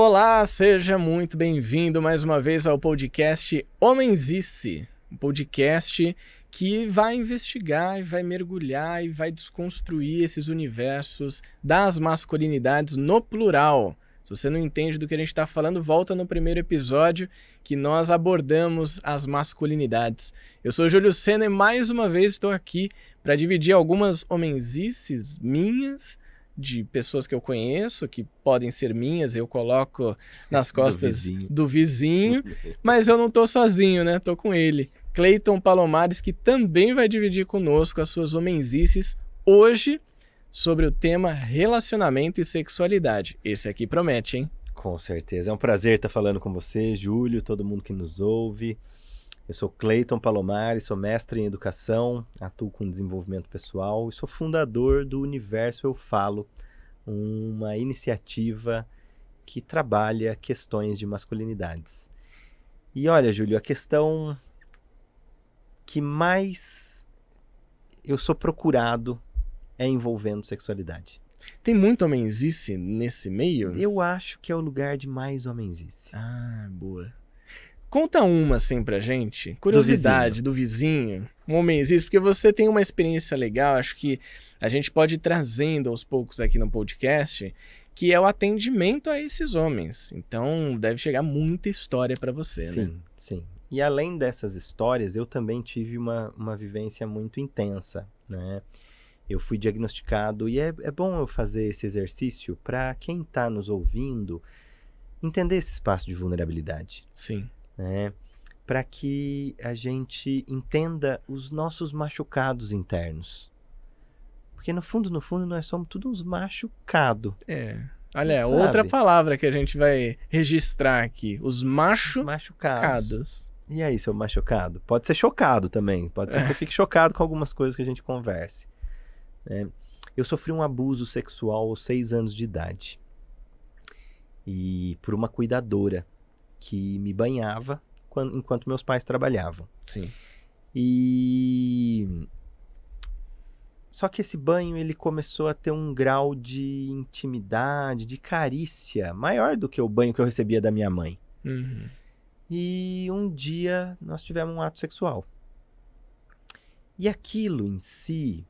Olá, seja muito bem-vindo mais uma vez ao podcast Homensice, um podcast que vai investigar e vai mergulhar e vai desconstruir esses universos das masculinidades no plural. Se você não entende do que a gente está falando, volta no primeiro episódio que nós abordamos as masculinidades. Eu sou Júlio Senna e mais uma vez estou aqui para dividir algumas homensices minhas de pessoas que eu conheço, que podem ser minhas, eu coloco nas costas do vizinho, do vizinho mas eu não tô sozinho, né? Tô com ele. Cleiton Palomares, que também vai dividir conosco as suas homenzices hoje sobre o tema relacionamento e sexualidade. Esse aqui promete, hein? Com certeza. É um prazer estar falando com você, Júlio, todo mundo que nos ouve. Eu sou Cleiton Palomares, sou mestre em educação, atuo com desenvolvimento pessoal e sou fundador do Universo Eu Falo, uma iniciativa que trabalha questões de masculinidades. E olha, Júlio, a questão que mais eu sou procurado é envolvendo sexualidade. Tem muito homenzice nesse meio? Eu acho que é o lugar de mais homenzice. Ah, boa. Conta uma, assim, pra gente. Curiosidade do vizinho. Do vizinho um porque você tem uma experiência legal, acho que a gente pode ir trazendo aos poucos aqui no podcast, que é o atendimento a esses homens. Então, deve chegar muita história para você, sim, né? Sim, sim. E além dessas histórias, eu também tive uma, uma vivência muito intensa, né? Eu fui diagnosticado, e é, é bom eu fazer esse exercício para quem está nos ouvindo entender esse espaço de vulnerabilidade. Sim né? Para que a gente entenda os nossos machucados internos. Porque no fundo, no fundo, nós somos todos uns machucados. É. Olha, é sabe? outra palavra que a gente vai registrar aqui: os macho... machucados. E aí, seu machucado? Pode ser chocado também. Pode ser que você fique chocado com algumas coisas que a gente converse. É. Eu sofri um abuso sexual aos seis anos de idade. E por uma cuidadora que me banhava quando, enquanto meus pais trabalhavam. Sim. E só que esse banho ele começou a ter um grau de intimidade, de carícia maior do que o banho que eu recebia da minha mãe. Uhum. E um dia nós tivemos um ato sexual. E aquilo em si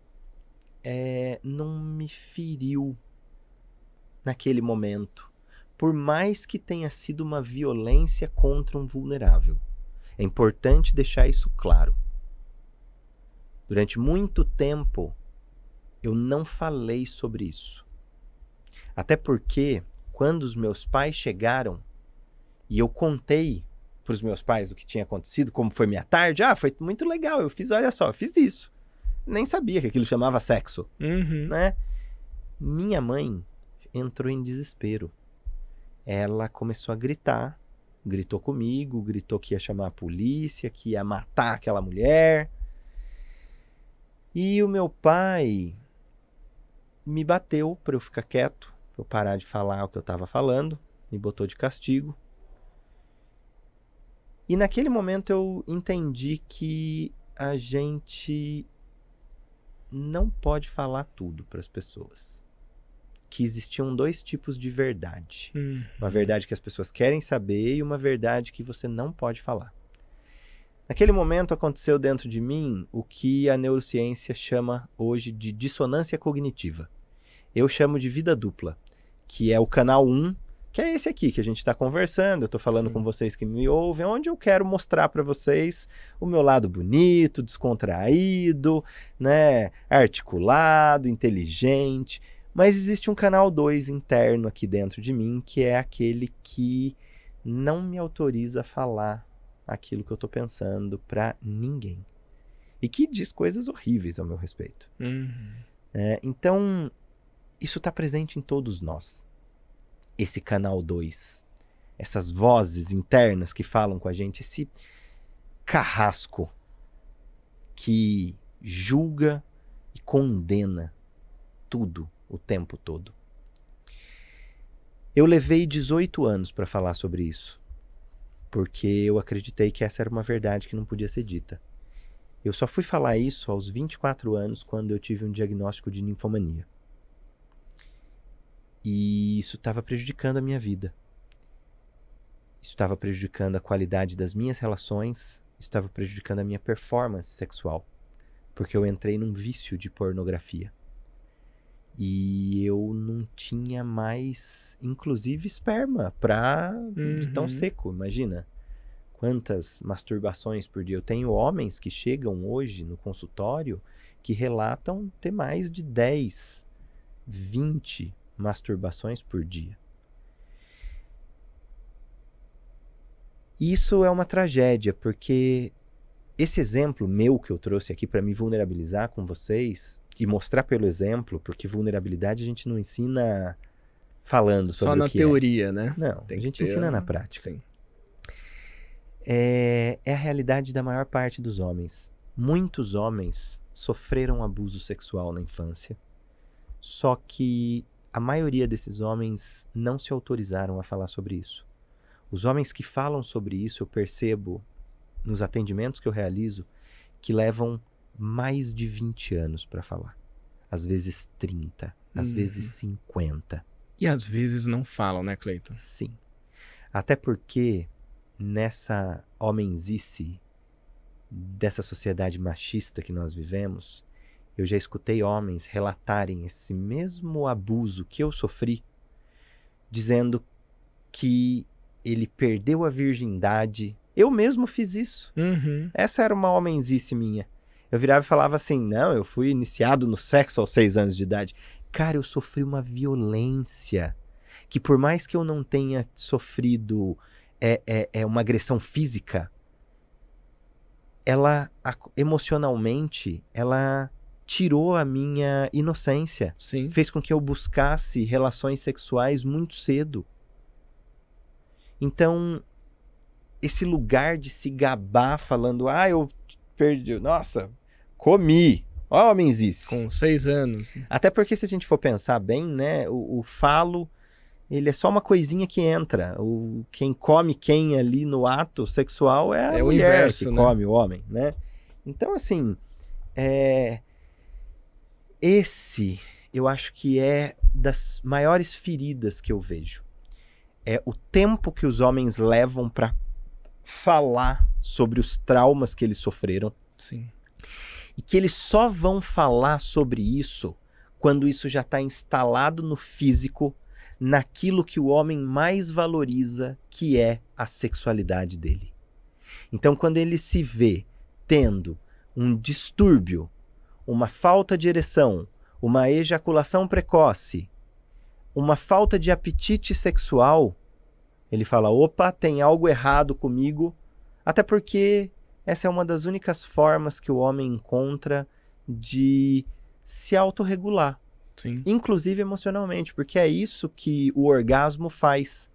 é, não me feriu naquele momento por mais que tenha sido uma violência contra um vulnerável. É importante deixar isso claro. Durante muito tempo, eu não falei sobre isso. Até porque, quando os meus pais chegaram e eu contei para os meus pais o que tinha acontecido, como foi minha tarde, ah, foi muito legal, eu fiz, olha só, fiz isso. Nem sabia que aquilo chamava sexo, uhum. né? Minha mãe entrou em desespero ela começou a gritar. Gritou comigo, gritou que ia chamar a polícia, que ia matar aquela mulher. E o meu pai me bateu para eu ficar quieto, para eu parar de falar o que eu estava falando, me botou de castigo. E naquele momento eu entendi que a gente não pode falar tudo para as pessoas que existiam dois tipos de verdade. Uma uhum. verdade que as pessoas querem saber e uma verdade que você não pode falar. Naquele momento aconteceu dentro de mim o que a neurociência chama hoje de dissonância cognitiva. Eu chamo de vida dupla, que é o canal 1, um, que é esse aqui que a gente está conversando, eu estou falando Sim. com vocês que me ouvem, onde eu quero mostrar para vocês o meu lado bonito, descontraído, né, articulado, inteligente. Mas existe um canal 2 interno aqui dentro de mim, que é aquele que não me autoriza a falar aquilo que eu estou pensando para ninguém. E que diz coisas horríveis ao meu respeito. Uhum. É, então, isso está presente em todos nós. Esse canal 2. Essas vozes internas que falam com a gente, esse carrasco que julga e condena tudo o tempo todo. Eu levei 18 anos para falar sobre isso, porque eu acreditei que essa era uma verdade que não podia ser dita. Eu só fui falar isso aos 24 anos, quando eu tive um diagnóstico de ninfomania. E isso estava prejudicando a minha vida. Isso estava prejudicando a qualidade das minhas relações, estava prejudicando a minha performance sexual, porque eu entrei num vício de pornografia. E eu não tinha mais, inclusive, esperma pra uhum. de tão uhum. seco, imagina. Quantas masturbações por dia. Eu tenho homens que chegam hoje no consultório que relatam ter mais de 10, 20 masturbações por dia. Isso é uma tragédia, porque esse exemplo meu que eu trouxe aqui para me vulnerabilizar com vocês e mostrar pelo exemplo, porque vulnerabilidade a gente não ensina falando sobre Só na é. teoria, é. né? Não, Tem a gente ensina na prática. Sim. É, é a realidade da maior parte dos homens. Muitos homens sofreram abuso sexual na infância, só que a maioria desses homens não se autorizaram a falar sobre isso. Os homens que falam sobre isso, eu percebo nos atendimentos que eu realizo que levam mais de 20 anos para falar. Às vezes 30, às uhum. vezes 50. E às vezes não falam, né, Cleiton? Sim. Até porque nessa homenzice dessa sociedade machista que nós vivemos, eu já escutei homens relatarem esse mesmo abuso que eu sofri, dizendo que ele perdeu a virgindade eu mesmo fiz isso. Uhum. Essa era uma homenzice minha. Eu virava e falava assim: não, eu fui iniciado no sexo aos seis anos de idade. Cara, eu sofri uma violência que, por mais que eu não tenha sofrido é, é, é uma agressão física, ela a, emocionalmente ela tirou a minha inocência. Sim. Fez com que eu buscasse relações sexuais muito cedo. Então, esse lugar de se gabar falando, ah, eu perdi, nossa, comi. Ó, homens Com seis anos. Né? Até porque se a gente for pensar bem, né, o, o, falo, ele é só uma coisinha que entra. O, quem come quem ali no ato sexual é a é mulher o inverso, que né? come o homem, né? Então, assim, é... esse eu acho que é das maiores feridas que eu vejo. É o tempo que os homens levam para falar sobre os traumas que eles sofreram. Sim. E que eles só vão falar sobre isso quando isso já está instalado no físico, naquilo que o homem mais valoriza, que é a sexualidade dele. Então, quando ele se vê tendo um distúrbio, uma falta de ereção, uma ejaculação precoce, uma falta de apetite sexual, ele fala: opa, tem algo errado comigo. Até porque essa é uma das únicas formas que o homem encontra de se autorregular. Sim. Inclusive emocionalmente, porque é isso que o orgasmo faz.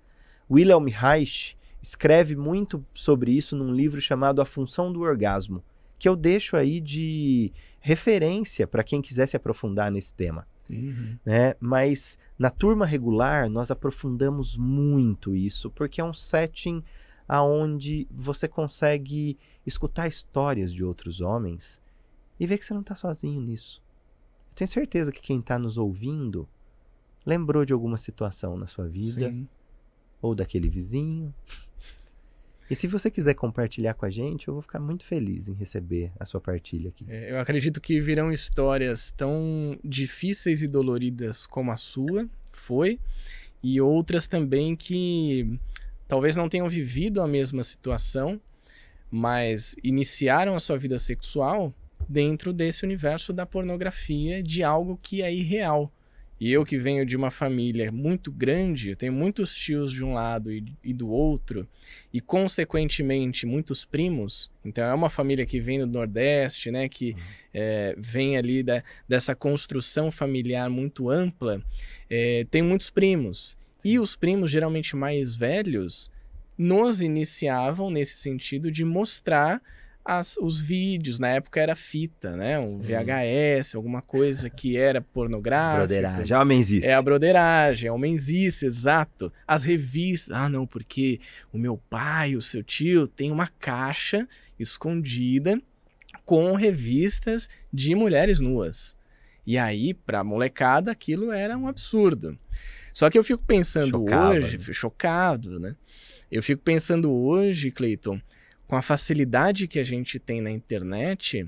Wilhelm Reich escreve muito sobre isso num livro chamado A Função do Orgasmo, que eu deixo aí de referência para quem quiser se aprofundar nesse tema. Uhum. Né? Mas na turma regular, nós aprofundamos muito isso, porque é um setting aonde você consegue escutar histórias de outros homens e ver que você não está sozinho nisso. Eu tenho certeza que quem está nos ouvindo lembrou de alguma situação na sua vida, Sim. ou daquele vizinho, e se você quiser compartilhar com a gente, eu vou ficar muito feliz em receber a sua partilha aqui. É, eu acredito que virão histórias tão difíceis e doloridas como a sua foi, e outras também que talvez não tenham vivido a mesma situação, mas iniciaram a sua vida sexual dentro desse universo da pornografia de algo que é irreal e eu que venho de uma família muito grande, eu tenho muitos tios de um lado e, e do outro, e consequentemente muitos primos. Então é uma família que vem do Nordeste, né? Que uhum. é, vem ali da, dessa construção familiar muito ampla. É, tem muitos primos. E os primos, geralmente mais velhos, nos iniciavam nesse sentido de mostrar as, os vídeos, na época era fita, né? Um Sim. VHS, alguma coisa que era pornográfica. Broderagem, é a É a broderagem, é o menzice, exato. As revistas, ah não, porque o meu pai, o seu tio, tem uma caixa escondida com revistas de mulheres nuas. E aí, pra molecada, aquilo era um absurdo. Só que eu fico pensando Chocava, hoje, né? chocado, né? Eu fico pensando hoje, Cleiton, com a facilidade que a gente tem na internet,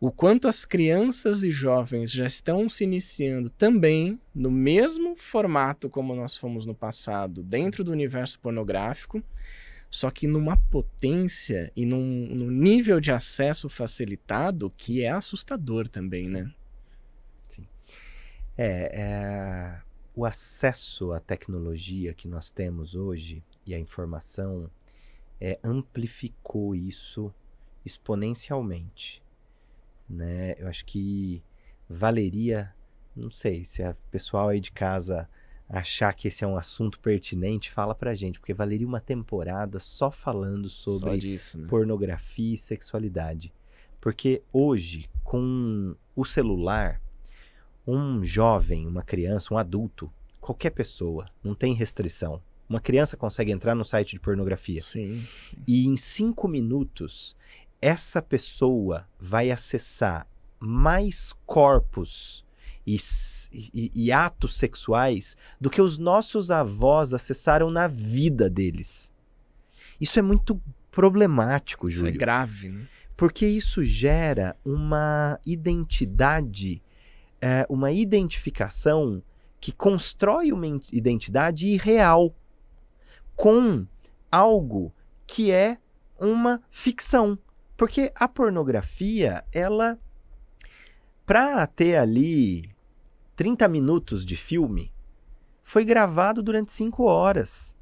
o quanto as crianças e jovens já estão se iniciando também no mesmo formato como nós fomos no passado, dentro do universo pornográfico, só que numa potência e num, num nível de acesso facilitado que é assustador também, né? Sim. É, é, o acesso à tecnologia que nós temos hoje e à informação é, amplificou isso exponencialmente. Né? Eu acho que valeria, não sei, se o pessoal aí de casa achar que esse é um assunto pertinente, fala pra gente, porque valeria uma temporada só falando sobre só disso, né? pornografia e sexualidade. Porque hoje, com o celular, um jovem, uma criança, um adulto, qualquer pessoa, não tem restrição, uma criança consegue entrar no site de pornografia. Sim, sim. E em cinco minutos, essa pessoa vai acessar mais corpos e, e, e, atos sexuais do que os nossos avós acessaram na vida deles. Isso é muito problemático, Júlio. Isso é grave, né? Porque isso gera uma identidade, é, uma identificação que constrói uma identidade irreal com algo que é uma ficção. Porque a pornografia, ela para ter ali 30 minutos de filme, foi gravado durante 5 horas.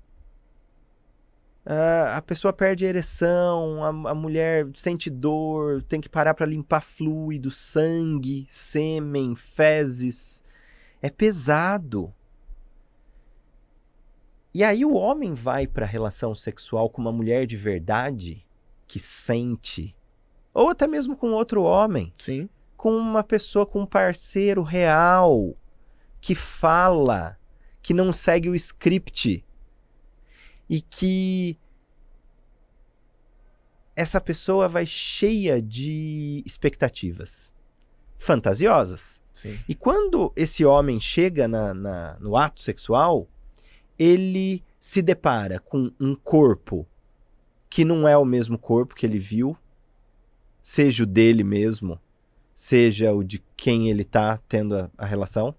Uh, a pessoa perde a ereção, a, a, mulher sente dor, tem que parar para limpar fluido, sangue, sêmen, fezes. É pesado. E aí o homem vai para a relação sexual com uma mulher de verdade que sente, ou até mesmo com outro homem. Sim. Com uma pessoa, com um parceiro real que fala, que não segue o script e que essa pessoa vai cheia de expectativas fantasiosas. Sim. E quando esse homem chega na, na, no ato sexual, ele se depara com um corpo que não é o mesmo corpo que ele viu, seja o dele mesmo, seja o de quem ele está tendo a, a, relação,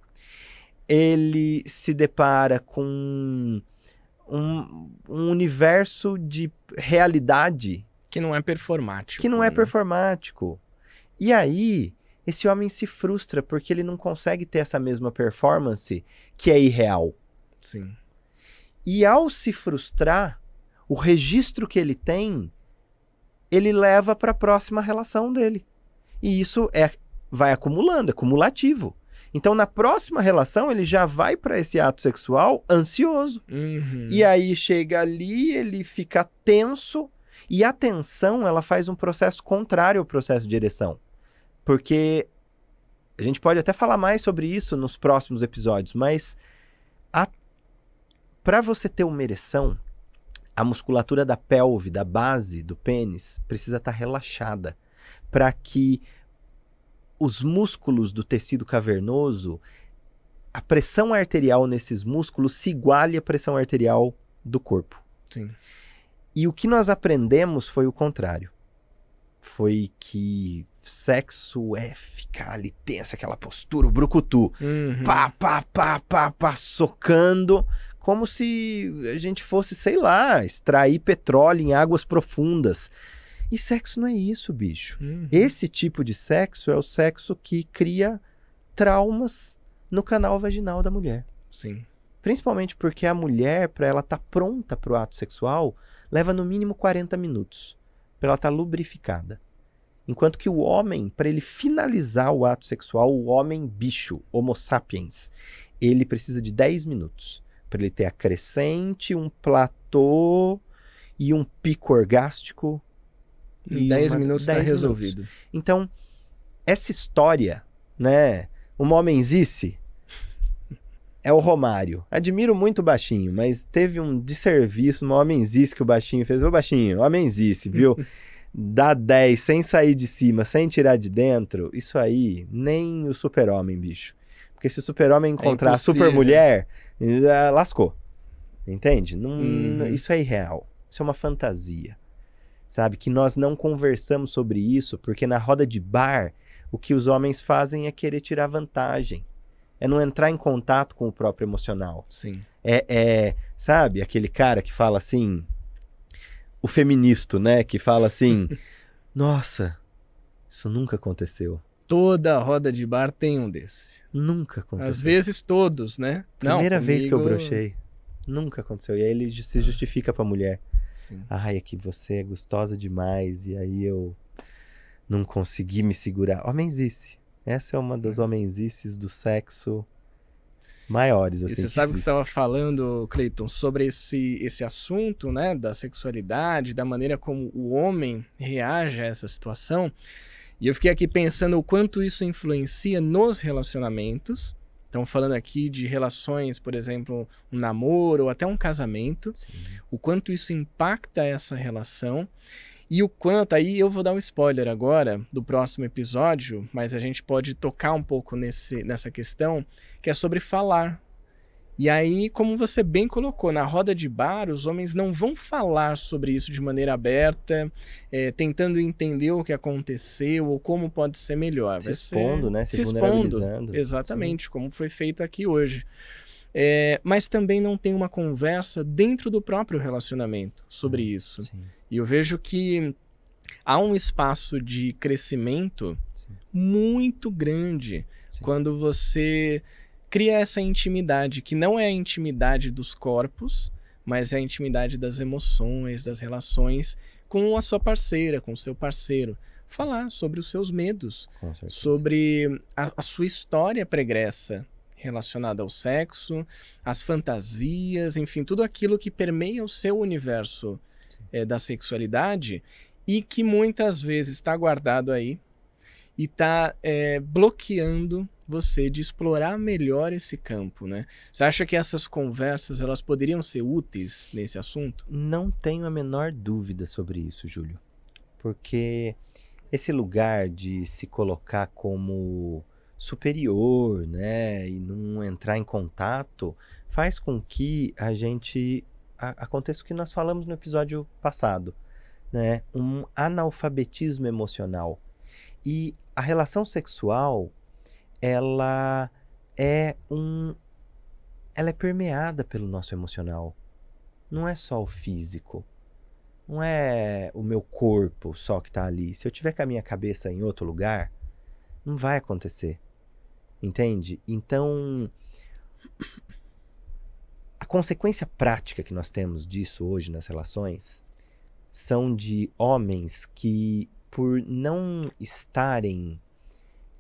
ele se depara com um, um, universo de realidade que não é performático. Que não é né? é performático. E aí, esse homem se frustra porque ele não consegue ter essa mesma performance que é irreal. Sim. E ao se frustrar, o registro que ele tem, ele leva para a próxima relação dele. E isso é vai acumulando, é cumulativo. Então, na próxima relação, ele já vai para esse ato sexual ansioso. Uhum. E aí chega ali, ele fica tenso. E a tensão, ela faz um processo contrário ao processo de ereção. Porque a gente pode até falar mais sobre isso nos próximos episódios, mas para você ter uma ereção, a musculatura da pelve, da base do pênis, precisa estar tá relaxada para que os músculos do tecido cavernoso, a pressão arterial nesses músculos se iguale à pressão arterial do corpo. Sim. E o que nós aprendemos foi o contrário. Foi que sexo é ficar ali tenso, aquela postura, o brucutu. Uhum. Pá, pá, pá, pá, pá, socando como se a gente fosse, sei lá, extrair petróleo em águas profundas. E sexo não é isso, bicho. Uhum. Esse tipo de sexo é o sexo que cria traumas no canal vaginal da mulher. Sim. Principalmente porque a mulher, para ela estar tá pronta para o ato sexual, leva no mínimo 40 minutos para ela estar tá lubrificada. Enquanto que o homem, para ele finalizar o ato sexual, o homem bicho, Homo sapiens, ele precisa de 10 minutos para ele ter a crescente, um platô e um pico orgástico. Em 10 minutos está resolvido. Então, essa história, né? Uma homenzice é o Romário. Admiro muito o Baixinho, mas teve um desserviço, uma homenzice que o Baixinho fez. Ô Baixinho, homenzice, viu? Dá 10 sem sair de cima, sem tirar de dentro. Isso aí, nem o super-homem, bicho. Porque se o super-homem é encontrar é a super-mulher, eh, lascou. Entende? Não, hum. Isso é irreal. Isso é uma fantasia. Sabe? Que nós não conversamos sobre isso, porque na roda de bar, o que os homens fazem é querer tirar vantagem. É não entrar em contato com o próprio emocional. Sim. É, é sabe, aquele cara que fala assim. O feminista, né? Que fala assim: Nossa, isso nunca aconteceu. Toda roda de bar tem um desse. Nunca aconteceu. Às vezes todos, né? Primeira Não, vez que eu brochei. Nunca aconteceu. E aí ele se justifica pra mulher. Sim. Ai, é que você é gostosa demais. E aí eu não consegui me segurar. Homenzice. Essa é uma das é. homenzices do sexo maiores. Assim, e você sabe o que você estava falando, Cleiton, sobre esse, esse assunto, né? Da sexualidade, da maneira como o homem reage a essa situação. E eu fiquei aqui pensando o quanto isso influencia nos relacionamentos. Então, falando aqui de relações, por exemplo, um namoro ou até um casamento, Sim. o quanto isso impacta essa relação. E o quanto, aí eu vou dar um spoiler agora do próximo episódio, mas a gente pode tocar um pouco nesse, nessa questão, que é sobre falar, e aí, como você bem colocou, na roda de bar, os homens não vão falar sobre isso de maneira aberta, é, tentando entender o que aconteceu ou como pode ser melhor. Se expondo, né? Se, se expondo. Exatamente, Sim. como foi feito aqui hoje. É, mas também não tem uma conversa dentro do próprio relacionamento sobre hum, isso. Sim. E eu vejo que há um espaço de crescimento Sim. muito grande Sim. quando você cria essa intimidade, que não é a intimidade dos corpos, mas é a intimidade das emoções, das relações com a sua parceira, com o seu parceiro. Falar sobre os seus medos, sobre a, a sua história pregressa relacionada ao sexo, as fantasias, enfim, tudo aquilo que permeia o seu universo é, da sexualidade e que muitas vezes está guardado aí e está é, eh, bloqueando você de explorar melhor esse campo, né? Você acha que essas conversas elas poderiam ser úteis nesse assunto? Não tenho a menor dúvida sobre isso, Júlio. Porque esse lugar de se colocar como superior, né, e não entrar em contato, faz com que a gente a, aconteça o que nós falamos no episódio passado, né, um analfabetismo emocional. E a relação sexual ela é um ela é permeada pelo nosso emocional. Não é só o físico. Não é o meu corpo só que está ali. Se eu tiver com a minha cabeça em outro lugar, não vai acontecer. Entende? Então, a consequência prática que nós temos disso hoje nas relações são de homens que, por não estarem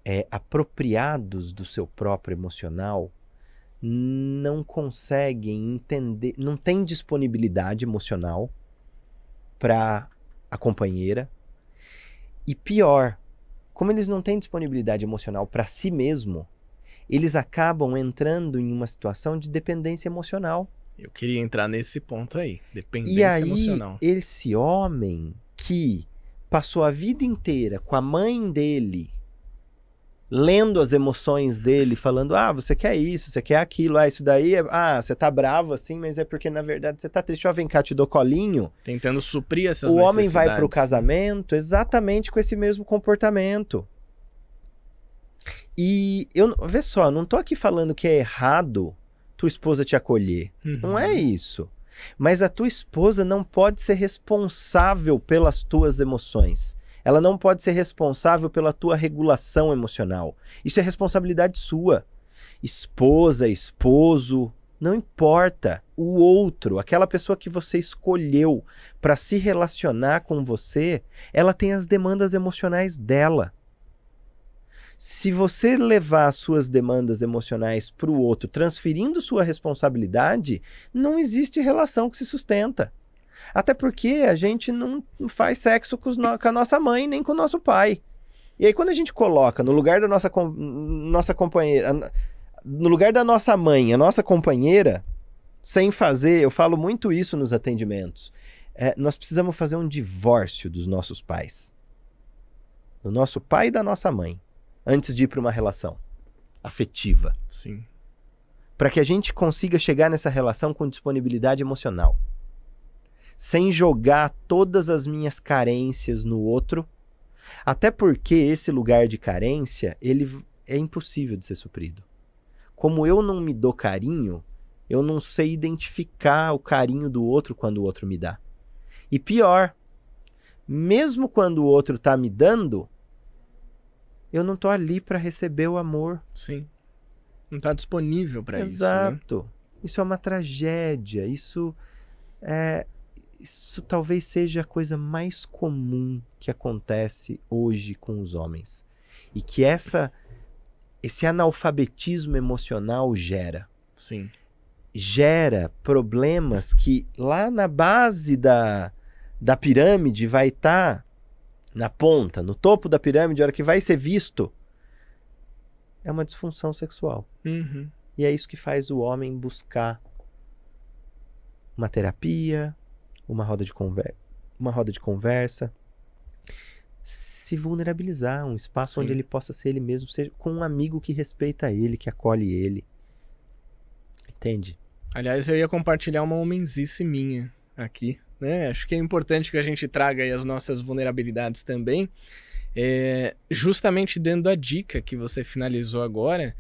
é, apropriados do seu próprio emocional não conseguem entender, não tem disponibilidade emocional para a companheira. E pior, como eles não têm disponibilidade emocional para si mesmo, eles acabam entrando em uma situação de dependência emocional. Eu queria entrar nesse ponto aí, dependência e aí, emocional. Esse homem que passou a vida inteira com a mãe dele lendo as emoções dele, falando: ah, você quer isso, você quer aquilo, ah, isso daí, é... ah, você tá bravo assim, mas é porque na verdade você tá triste, ó, vem cá, te dou colinho. Tentando suprir essas O homem vai pro casamento exatamente com esse mesmo comportamento. E eu, vê só, não tô aqui falando que é errado tua esposa te acolher. Uhum. Não é isso. Mas a tua esposa não pode ser responsável pelas tuas emoções. Ela não pode ser responsável pela tua regulação emocional. Isso é responsabilidade sua. Esposa, esposo, não importa. O outro, aquela pessoa que você escolheu para se relacionar com você, ela tem as demandas emocionais dela. Se você levar as suas demandas emocionais para o outro, transferindo sua responsabilidade, não existe relação que se sustenta. Até porque a gente não faz sexo com, no... com a nossa mãe nem com o nosso pai. E aí, quando a gente coloca no lugar da nossa, com... nossa companheira, no lugar da nossa mãe, a nossa companheira, sem fazer, eu falo muito isso nos atendimentos. É, nós precisamos fazer um divórcio dos nossos pais. Do nosso pai e da nossa mãe. Antes de ir para uma relação afetiva. Sim. Para que a gente consiga chegar nessa relação com disponibilidade emocional sem jogar todas as minhas carências no outro. Até porque esse lugar de carência, ele é impossível de ser suprido. Como eu não me dou carinho, eu não sei identificar o carinho do outro quando o outro me dá. E pior, mesmo quando o outro tá me dando, eu não tô ali para receber o amor. Sim. Não tá disponível para isso. Né? Exato. Né? Isso é uma tragédia. Isso é isso talvez seja a coisa mais comum que acontece hoje com os homens. E que essa esse analfabetismo emocional gera. Sim. Gera problemas que lá na base da, da pirâmide vai estar tá na ponta, no topo da pirâmide, a hora que vai ser visto. É uma disfunção sexual. Uhum. E é isso que faz o homem buscar uma terapia, uma roda de, uma roda de conversa, se vulnerabilizar, um espaço Sim. onde ele possa ser ele mesmo, seja com um amigo que respeita ele, que acolhe ele. Entende? Aliás, eu ia compartilhar uma homenzice minha aqui, né? Acho que é importante que a gente traga as nossas vulnerabilidades também. É, justamente dando a dica que você finalizou agora,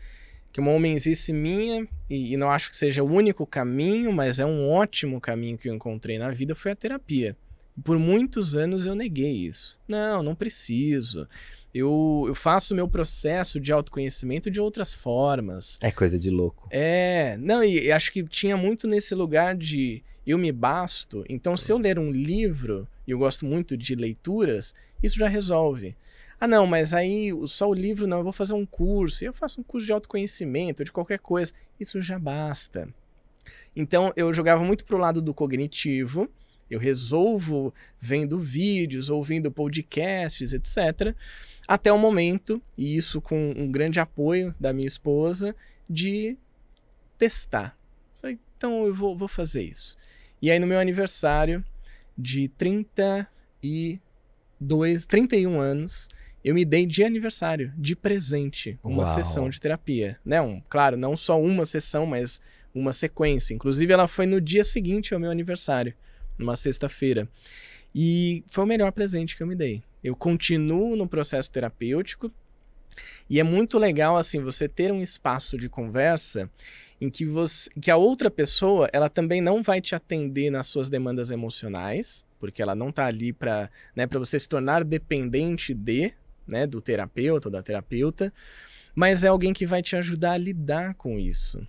que uma homenzice minha, e, e, não acho que seja o único caminho, mas é um ótimo caminho que eu encontrei na vida, foi a terapia. Por muitos anos eu neguei isso. Não, não preciso. Eu, eu faço meu processo de autoconhecimento de outras formas. É coisa de louco. É, não, e, e acho que tinha muito nesse lugar de eu me basto. Então, se eu ler um livro, e eu gosto muito de leituras, isso já resolve ah, não, mas aí só o livro não, eu vou fazer um curso, eu faço um curso de autoconhecimento, de qualquer coisa. Isso já basta. Então, eu jogava muito pro lado do cognitivo, eu resolvo vendo vídeos, ouvindo podcasts, etc. Até o momento, e isso com um grande apoio da minha esposa, de testar. Falei, então eu vou, vou fazer isso. E aí, no meu aniversário de 32, 31 anos, eu me dei de aniversário, de presente, uma Uau. sessão de terapia. Né? Um, claro, não só uma sessão, mas uma sequência. Inclusive, ela foi no dia seguinte ao meu aniversário, numa sexta-feira. E foi o melhor presente que eu me dei. Eu continuo no processo terapêutico. E é muito legal assim você ter um espaço de conversa em que você que a outra pessoa, ela também não vai te atender nas suas demandas emocionais, porque ela não está ali para, né, para você se tornar dependente de, né, do terapeuta ou da terapeuta, mas é alguém que vai te ajudar a lidar com isso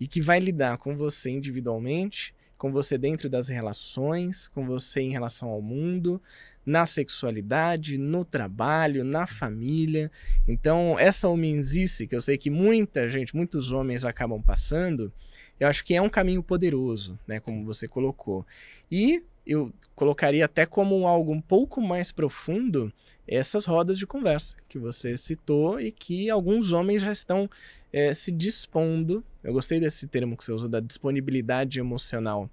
e que vai lidar com você individualmente, com você dentro das relações, com você em relação ao mundo, na sexualidade, no trabalho, na família. Então, essa homenzice que eu sei que muita gente, muitos homens acabam passando, eu acho que é um caminho poderoso, né, como você colocou. E eu colocaria até como algo um pouco mais profundo essas rodas de conversa que você citou e que alguns homens já estão é, se dispondo. Eu gostei desse termo que você usa da disponibilidade emocional.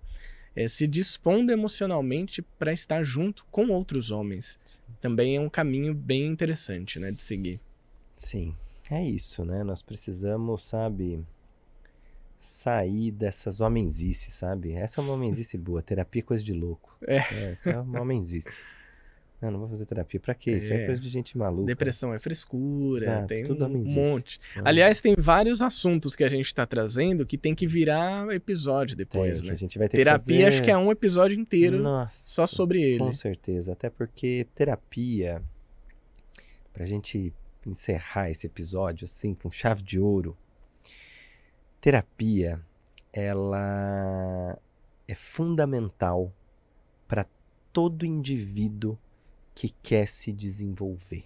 É, se dispondo emocionalmente para estar junto com outros homens. Também é um caminho bem interessante né, de seguir. Sim, é isso, né? Nós precisamos, sabe, sair dessas homenzices, sabe? Essa é uma homenzice boa. Terapia é coisa de louco. É. é essa é uma homenzice. Não, não vou fazer terapia. Pra quê? Isso é, é, coisa de gente maluca. Depressão é frescura, Exato, tem tudo um monte. Ah. Aliás, tem vários assuntos que a gente tá trazendo que tem que virar episódio depois, tem, né? A gente vai ter terapia, fazer... acho que é um episódio inteiro Nossa, só sobre ele. Com certeza. Até porque terapia, pra gente encerrar esse episódio assim, com chave de ouro, terapia, ela é fundamental para todo indivíduo que quer se desenvolver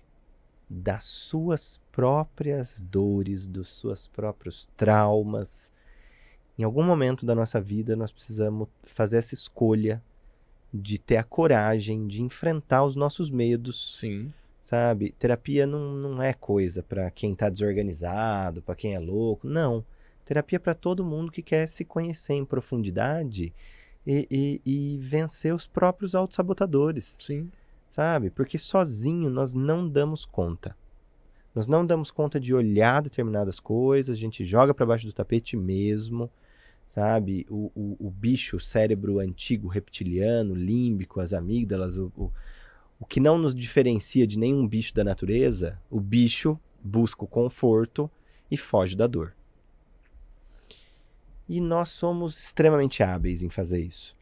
das suas próprias dores, dos seus próprios traumas. Em algum momento da nossa vida, nós precisamos fazer essa escolha de ter a coragem de enfrentar os nossos medos. Sim. Sabe? Terapia não, não é coisa para quem está desorganizado, para quem é louco. Não. Terapia é para todo mundo que quer se conhecer em profundidade e, e, e vencer os próprios autossabotadores. Sim sabe? Porque sozinho nós não damos conta. Nós não damos conta de olhar determinadas coisas, a gente joga para baixo do tapete mesmo, sabe? O, o, o, bicho, o cérebro antigo, reptiliano, límbico, as amígdalas, o, o, o que não nos diferencia de nenhum bicho da natureza, o bicho busca o conforto e foge da dor. E nós somos extremamente hábeis em fazer isso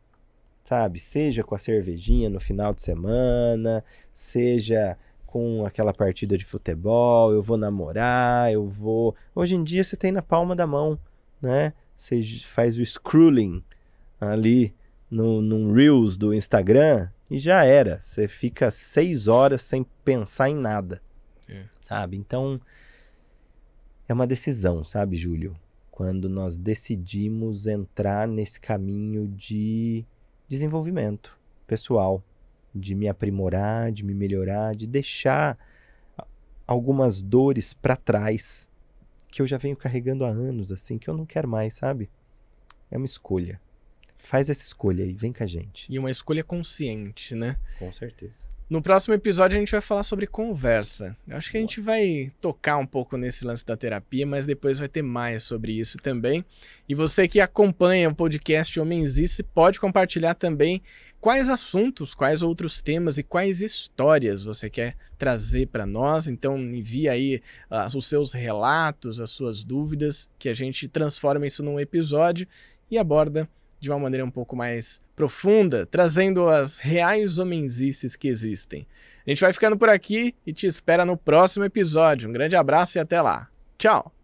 sabe? Seja com a cervejinha no final de semana, seja com aquela partida de futebol, eu vou namorar, eu vou. Hoje em dia você tem na palma da mão, né? Você faz o scrolling ali no, Reels do Instagram e já era. Você fica seis horas sem pensar em nada, é. sabe? Então é uma decisão, sabe, Júlio? Quando nós decidimos entrar nesse caminho de desenvolvimento pessoal, de me aprimorar, de me melhorar, de deixar algumas dores para trás que eu já venho carregando há anos, assim, que eu não quero mais, sabe? É uma escolha. Faz essa escolha e vem com a gente. E uma escolha consciente, né? Com certeza. No próximo episódio a gente vai falar sobre conversa. Eu acho que a gente vai tocar um pouco nesse lance da terapia, mas depois vai ter mais sobre isso também. E você que acompanha o podcast Homensice pode compartilhar também quais assuntos, quais outros temas e quais histórias você quer trazer para nós. Então envie aí uh, os seus relatos, as suas dúvidas, que a gente transforma isso num episódio e aborda de uma maneira um pouco mais profunda, trazendo as reais homenzices que existem. A gente vai ficando por aqui e te espera no próximo episódio. Um grande abraço e até lá. Tchau!